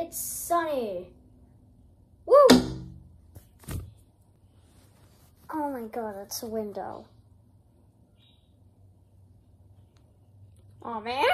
It's sunny. Woo! Oh my god, that's a window. Oh man.